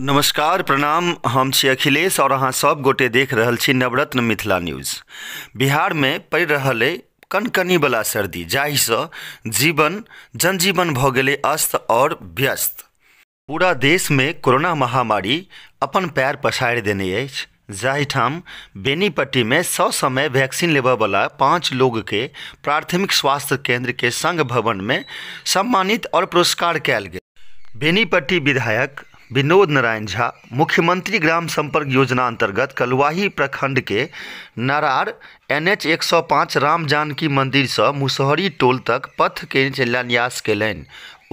नमस्कार प्रणाम हम छी अखिलेश और अहाँ सब गोटे देख रहा छी नवरत्न मिथिला न्यूज बिहार में पड़ रहा है वाला सर्दी जाहि से जीवन जनजीवन भ गए अस्त और व्यस्त पूरा देश में कोरोना महामारी अपन पैर पसारि देने अछि जाहिठाम बेनीपट्टी में सौ समय वैक्सीन लेबय वाला पाँच लोग के प्राथमिक स्वास्थ्य केंद्र के संघ भवन में सम्मानित और पुरस्कार कैल गेल बेनीपट्टी विधायक विनोद नारायण झा मुख्यमंत्री ग्राम संपर्क योजना अंतर्गत कलुआही प्रखंड के नरार एनएच 105 राम जानकी मंदिर से मुसहरी टोल तक पथ के शिलान्यास कलन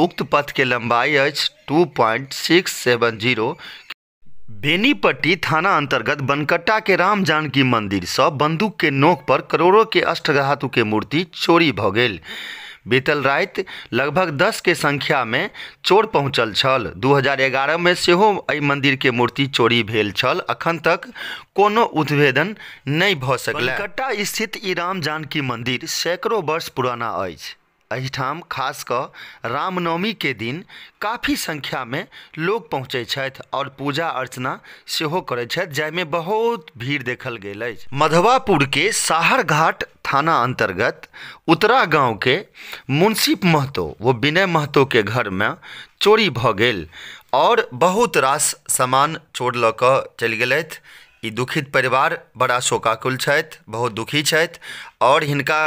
उक्त पथ के लंबाई अछि two point six seven zero Benipatti थाना अंतर्गत बनकट्टा के राम जानकी मंदिर से बंदूक के नोक पर करोड़ों के अष्टधातु के मूर्ति चोरी भ बीतल राति लगभग दस के संख्या में चोर पहुंचल छल 2011 में सेहो मंदिर के मूर्ति चोरी भेल छल अखन तक कोनो उद्भेदन नहीं भ सकल कट्टा स्थित ई राम जानकी मंदिर सैकड़ों वर्ष पुराना अछि अठाम खास रामनवमी के दिन काफी संख्या में लोग छथि और पूजा अर्चना सेहो करे छथि जाहिमे बहुत भीड़ देखल गेल अछि के साहर घाट थाना अंतर्गत उतरा गांव के मुंशी महतो वो विनय महतो के घर में चोरी भ गेल और बहुत रास सामान चोर लक चल गए दुखित परिवार बड़ा शोकाकुल बहुत दुखी छथि और हिनका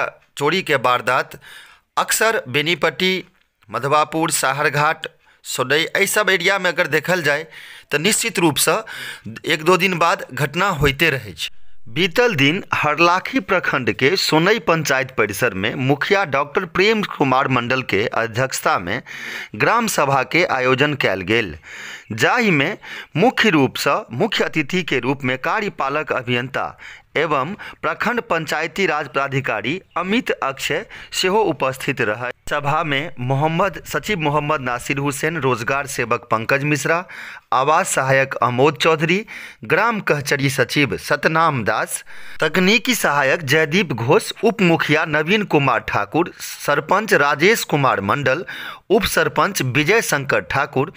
के वारदात अक्सर बेनीपट्टी मधवापुर साहरघाट सोडई एहि सब में अगर देखल जाए तो निश्चित रूप से एक दो दिन बाद घटना होते रहे बीतल दिन हरलाखी प्रखंड के सोनई पंचायत परिसर में मुखिया डॉक्टर प्रेम कुमार मंडल के अध्यक्षता में ग्राम सभा के आयोजन कैल गेल में मुख्य रूप से मुख्य अतिथि के रूप में कार्यपालक अभियंता एवं प्रखंड पंचायती राज प्राधिकारी अमित अक्षय से उपस्थित रहै सभा में मोहम्मद सचिव मोहम्मद नासिर हुसैन रोजगार सेवक पंकज मिश्रा आवास सहायक अमोद चौधरी ग्राम कहचरी सचिव सतनाम दास तकनीकी सहायक जयदीप घोष उप मुखिया नवीन कुमार ठाकुर सरपंच राजेश कुमार मंडल उप सरपंच विजय शंकर ठाकुर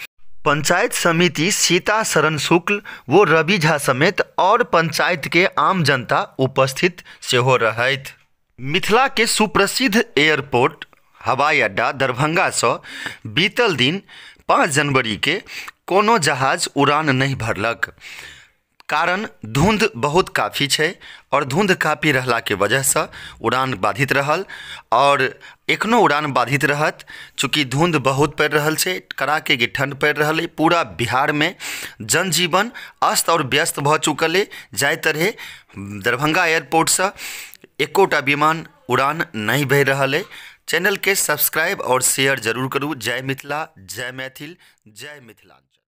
पंचायत समिति सीता शरण शुक्ल व रवि झा समेत और पंचायत के आम जनता उपस्थित सेहो रहथि मिथिला के सुप्रसिद्ध एयरपोर्ट हवाई अड्डा दरभंगा से बीतल दिन पाँच जनवरी के कोनो जहाज उड़ान नहीं भरलक कारण धुंध बहुत काफी है और धुंध काफी रहला के वजह से उड़ान बाधित रहल और एखनो उड़ान बाधित रहत चूँकि धुंध बहुत पड़ रहल है कड़ाके की ठंड पड़ रहा है पूरा में जनजीवन अस्त और व्यस्त भ चुकल अइ तरह दरभंगा दरभंगा से एकोटा विमान उड़ान नहि रहा है चैनल के सब्सक्राइब और शेयर जरूर करूँ जय मिथिला जय मैथिल जय मिथिलाञ्चल